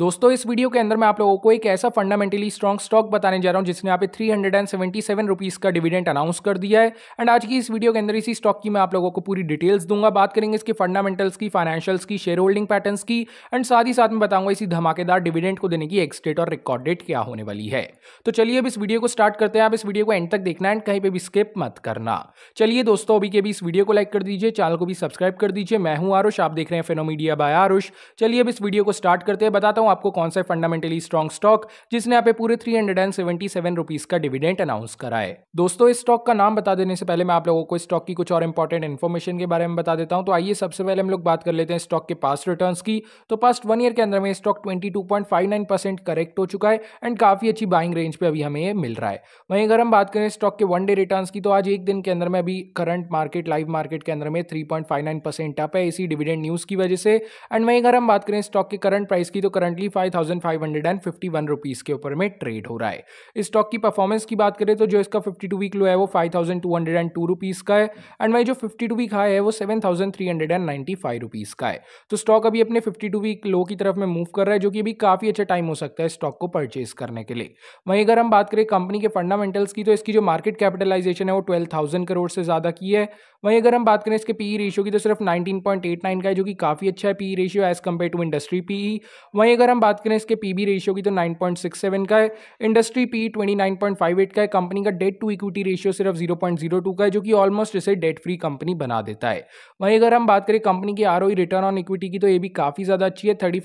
दोस्तों इस वीडियो के अंदर मैं आप लोगों को एक ऐसा फंडामेंटली स्ट्रॉन्ग स्टॉक बताने जा रहा हूं जिसने यहाँ पे three hundred and seventy seven rupees का डिविडेंट अनाउंस कर दिया है एंड आज की इस वीडियो के अंदर इसी स्टॉक की मैं आप लोगों को पूरी डिटेल्स दूंगा बात करेंगे इसके फंडामेंटल्स की फाइनेंशियल्स की शेयर होल्डिंग पैटर्न की एंड साथ ही साथ में बताऊंगा इसी धमाकेदार डिविडेंड को देने की एक्सडेट और रिकॉर्ड डेट क्या होने वाली है तो चलिए अब इस वीडियो को स्टार्ट करते हैं आप इस वीडियो को एंड तक देखना एंड कहीं पर भी स्किप मत करना चलिए दोस्तों अभी के भी इस वीडियो को लाइक कर दीजिए चैनल को भी सब्सक्राइब कर दीजिए मैं हूँ आरुष आप देख रहे हैं फेनोमीडिया बाय आरुष चलिए अब इस वीडियो को स्टार्ट करते हैं बताता हूँ हूं आपको कौन सा फंडामेंटली स्ट्रॉन्ग स्टॉक जिसने आप पूरे three hundred and seventy seven rupees का डिविडेंड अनाउंस करा है दोस्तों इस स्टॉक का नाम बता देने से पहले मैं आप लोगों को स्टॉक की कुछ और इंपॉर्टेंट इन्फॉर्मेशन के बारे में बता देता हूं तो आइए सबसे पहले हम लोग बात कर लेते हैं स्टॉक के पास रिटर्न की तो पास्ट वन ईयर के अंदर में stock twenty two point five nine percent correct हो चुका है एंड काफी अच्छी बाइंग रेंज पे अभी हमें ये मिल रहा है वहीं अगर हम बात करें स्टॉक के वन डे रिटर्न की तो आज एक दिन के अंदर में अभी करंट मार्केट लाइव मार्केट के अंदर में three point five nine percent up है इसी डिविडेंड न्यूज की वजह से एंड वहीं अगर हम बात करें स्टॉक के करंट प्राइस की तो currently currently five thousand five hundred and fifty one rupees के ऊपर में ट्रेड हो रहा है इस स्टॉक की परफॉर्मेंस की बात करें तो जो इसका फिफ्टी टू वीक लो है वो five thousand two hundred and two rupees का है एंड वही जो फिफ्टी टू वीक हाई है वो seven thousand three hundred and ninety five rupees का है तो स्टॉक अभी अपने फिफ्टी टू वीक लो की तरफ में मूव कर रहा है जो कि अभी काफ़ी अच्छा टाइम हो सकता है स्टॉक को परचेज करने के लिए वहीं अगर हम बात करें कंपनी के फंडामेंटल्स की तो इसकी जो मार्केट कैपिटलाइजेशन है वो ट्वेल्व थाउजेंड करोड़ से ज़्यादा की है वहीं अगर हम बात करें इसके पीई रेशियो e की तो सिर्फ नाइनटीन पॉइंट एट नाइन का है जो कि काफ़ी अच्छा है PE ratio as compare to industry PE वहीं अगर हम बात करें इसके पीबी रेशियो की तो 9.67 का है इंडस्ट्री पी 29.58 का है कंपनी का डेट टू इक्विटी रेशियो सिर्फ 0.02 का है जो कि ऑलमोस्ट इसे डेट फ्री कंपनी बना देता है वहीं अगर हम बात करें कंपनी की आर रिटर्न ऑन इक्विटी की तो ये भी काफ़ी ज़्यादा अच्छी है थर्टी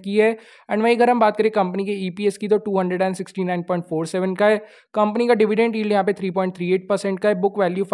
की है एंड वहीं अगर हम बात करें कंपनी के ई e की तो टू का है कंपनी का डिविडेंड ईल्ड यहाँ पे एट परसेंट का है बुक वैल्यू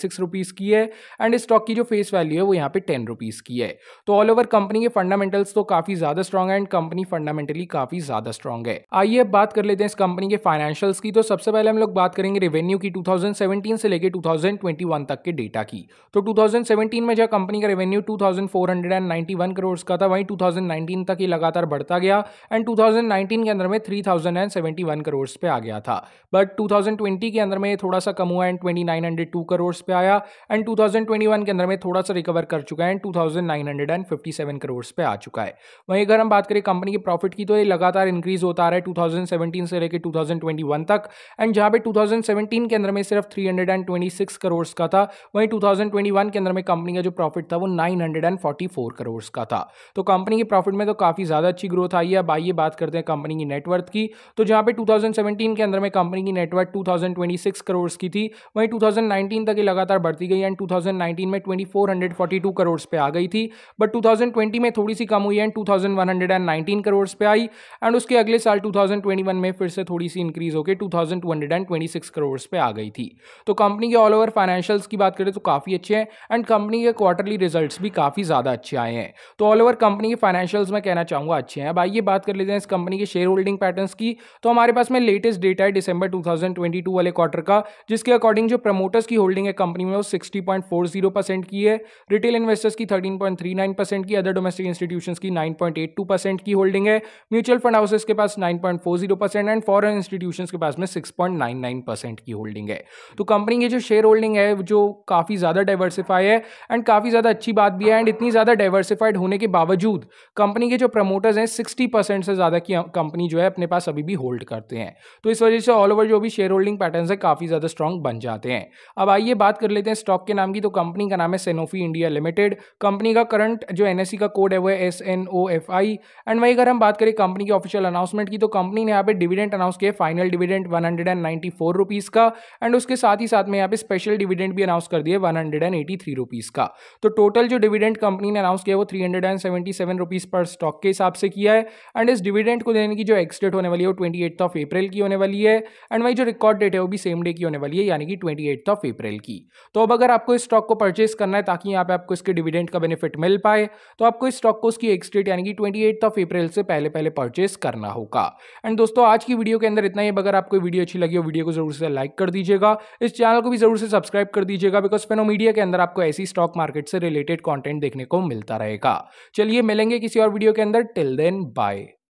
सिक्स रुपीज की है एंड स्टॉक की जो फेस वैल्यू है वो यहाँ पे टेन रुपीज की है तो ऑल ओवर कंपनी के फंडामेंटल फंडामेंटल्स तो काफी ज्यादा स्ट्रॉन्ग है एंड कंपनी फंडामेंटली काफी ज्यादा स्ट्रॉग है आइए अब बात कर लेते हैं इस कंपनी के फाइनेंशियल्स की तो सबसे पहले हम लोग बात करेंगे रेवेन्यू की 2017 से लेकर 2021 तक के डेटा की तो 2017 में जहाँ कंपनी का रेवेन्यू 2491 करोड़ का था वहीं 2019 तक ये लगातार बढ़ता गया एंड 2019 के अंदर में 3071 करोड़ पे आ गया था बट 2020 के अंदर में थोड़ा सा कम हुआ एंड 2902 करोड़ पे आया एंड 2021 के अंदर में थोड़ा सा रिकवर कर चुका है एंड 2957 करोड़ पे आ चुका चुका है वहीं अगर हम बात करें कंपनी के प्रॉफिट की तो ये लगातार इंक्रीज होता रहा है 2017 से लेकर 2021 तक एंड जहां पे 2017 के अंदर में सिर्फ 326 करोड़ का था वहीं 2021 के अंदर में कंपनी का जो प्रॉफिट था वो 944 करोड़ का था तो कंपनी के प्रॉफिट में तो काफ़ी ज़्यादा अच्छी ग्रोथ आई है अब आइए बात करते हैं कंपनी की नेटवर्थ की तो जहां पे 2017 के अंदर में कंपनी की नेटवर्थ 2026 करोड़ की थी वहीं 2019 तक ये लगातार बढ़ती गई एंड 2019 में 2442 करोड़ पे आ गई थी बट 2020 में थोड़ी सी कम हुई एंड नाइनटीन करोड़ पे आई एंड उसके अगले साल टू थाउजेंड ट्वेंटी वन में फिर से थोड़ी सी इंक्रीज होकर two two thousand hundred and twenty six crore पे आ गई थी तो कंपनी के ऑल ओवर फाइनेंशियल्स की बात करें तो काफ़ी अच्छे हैं एंड कंपनी के क्वार्टरली रिजल्ट भी काफ़ी ज़्यादा अच्छे आए हैं तो ऑल ओवर कंपनी के फाइनेंशियल्स में कहना चाहूँगा अच्छे हैं अब आइए बात कर लेते हैं इस कंपनी के शेयर होल्डिंग पैटर्न की तो हमारे पास में लेटेस्ट डेटा है December two thousand twenty two वाले क्वार्टर का जिसके अकॉर्डिंग जो प्रमोटर्स की होल्डिंग है कंपनी में वो sixty point four zero percent की है रिटेल इन्वेस्टर्स की thirteen point three nine percent की अदर डोमेस्टिक इंस्टीट्यूशन की 9.82 परसेंट की होल्डिंग है म्यूचुअल फंड हाउसेस के पास 9.40 परसेंट एंड फॉरन इंस्टीट्यूशन के पास में 6.99 परसेंट की होल्डिंग है तो कंपनी की जो शेयर होल्डिंग है जो काफ़ी ज़्यादा डाइवर्सिफाई है एंड काफ़ी ज़्यादा अच्छी बात भी है एंड इतनी ज़्यादा डाइवर्सिफाइड होने के बावजूद कंपनी के जो प्रमोटर्स हैं सिक्सटी से ज़्यादा की कंपनी जो है अपने पास अभी भी होल्ड करते हैं तो इस वजह से ऑल ओवर जो भी शेयर होल्डिंग पैटर्न है काफ़ी ज़्यादा स्ट्रॉन्ग बन जाते हैं अब आइए बात कर लेते हैं स्टॉक के नाम की तो कंपनी का नाम है सेनोफी इंडिया लिमिटेड कंपनी का करंट जो एनएससी e का कोड है वो S N O F I and वहीं अगर हम बात करें कंपनी की ऑफिशियल अनाउंसमेंट की तो कंपनी ने यहाँ पे डिविडेंड अनाउंस किया final dividend one hundred and ninety four rupees का एंड उसके साथ ही साथ में यहाँ पे स्पेशल डिविडेंड भी अनाउंस कर दिया one hundred and eighty three rupees का तो टोटल जो डिविडेंड कंपनी ने अनाउंस किया वो three hundred and seventy seven rupees पर स्टॉक के हिसाब से किया है एंड इस डिविडेंड को देने की जो एक्सडेट होने वाली है वो ट्वेंटी एट्थ ऑफ अप्रैल की होने वाली है एंड वही जो रिकॉर्ड डेट है वो भी सेम डे की होने वाली है यानी कि ट्वेंटी एट्थ ऑफ अप्रैल की तो अब अगर आपको इस स्टॉक को परचेज करना है ताकि यहाँ पे आपको इसके डिविडेंड का बेनिफिट मिल पाए तो आपको इस स्टॉक को उसकी फिक्स डेट यानी कि ट्वेंटी एट ऑफ अप्रैल से पहले पहले परचेस करना होगा एंड दोस्तों आज की वीडियो के अंदर इतना ही अगर आपको वीडियो अच्छी लगी हो वीडियो को जरूर से लाइक कर दीजिएगा इस चैनल को भी जरूर से सब्सक्राइब कर दीजिएगा बिकॉज फेनो मीडिया के अंदर आपको ऐसी स्टॉक मार्केट से रिलेटेड कॉन्टेंट देखने को मिलता रहेगा चलिए मिलेंगे किसी और वीडियो के अंदर टिल देन बाय